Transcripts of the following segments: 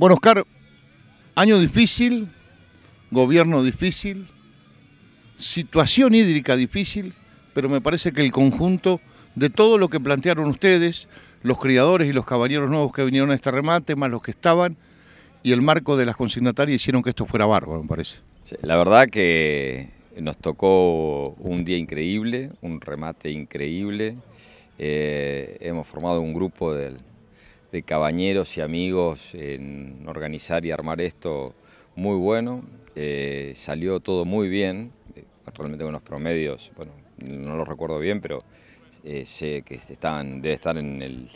Bueno, Oscar, año difícil, gobierno difícil, situación hídrica difícil, pero me parece que el conjunto de todo lo que plantearon ustedes, los criadores y los caballeros nuevos que vinieron a este remate, más los que estaban, y el marco de las consignatarias hicieron que esto fuera bárbaro, me parece. la verdad que nos tocó un día increíble, un remate increíble. Eh, hemos formado un grupo del, de cabañeros y amigos en organizar y armar esto muy bueno. Eh, salió todo muy bien, actualmente con los promedios, bueno, no los recuerdo bien, pero eh, sé que están, debe estar en el,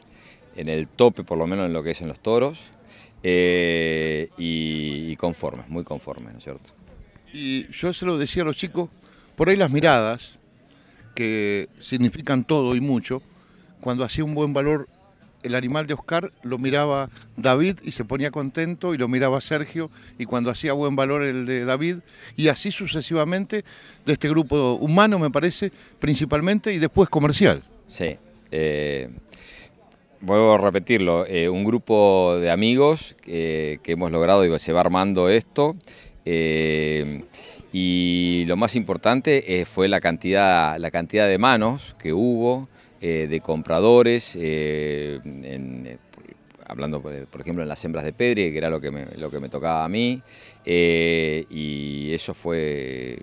en el tope, por lo menos en lo que es en los toros, eh, y, y, conformes, muy conformes, ¿no es cierto? Y yo se lo decía a los chicos, por ahí las miradas, que significan todo y mucho, cuando hacía un buen valor el animal de Oscar lo miraba David y se ponía contento y lo miraba Sergio y cuando hacía buen valor el de David y así sucesivamente de este grupo humano me parece principalmente y después comercial. Sí, eh, vuelvo a repetirlo, eh, un grupo de amigos que hemos logrado y se va armando esto. Eh, y lo más importante fue la cantidad, la cantidad de manos que hubo, eh, de compradores, eh, eh, hablando por, ejemplo en las hembras de Pedri, que era lo que me, lo que me tocaba a mí, y eso fue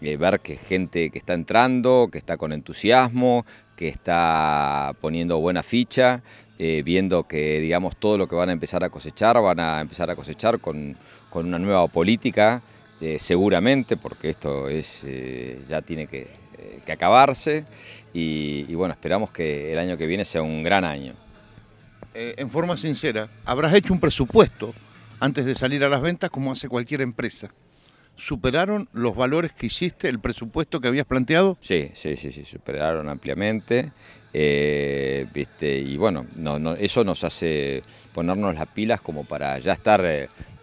ver que gente que está entrando, que está con entusiasmo, que está poniendo buena ficha, viendo que digamos todo lo que van a empezar a cosechar, van a empezar a cosechar con, una nueva política, seguramente, porque esto es, ya tiene que eh, que acabarse y, bueno, esperamos que el año que viene sea un gran año. Eh, en forma sincera, habrás hecho un presupuesto antes de salir a las ventas como hace cualquier empresa. ¿Superaron los valores que hiciste, el presupuesto que habías planteado? Sí, sí, sí, sí, superaron ampliamente. Eh, ¿viste? y bueno, eso nos hace ponernos las pilas como para ya estar...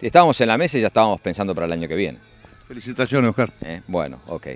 estábamos en la mesa y ya estábamos pensando para el año que viene. Felicitaciones, Oscar. bueno, ok.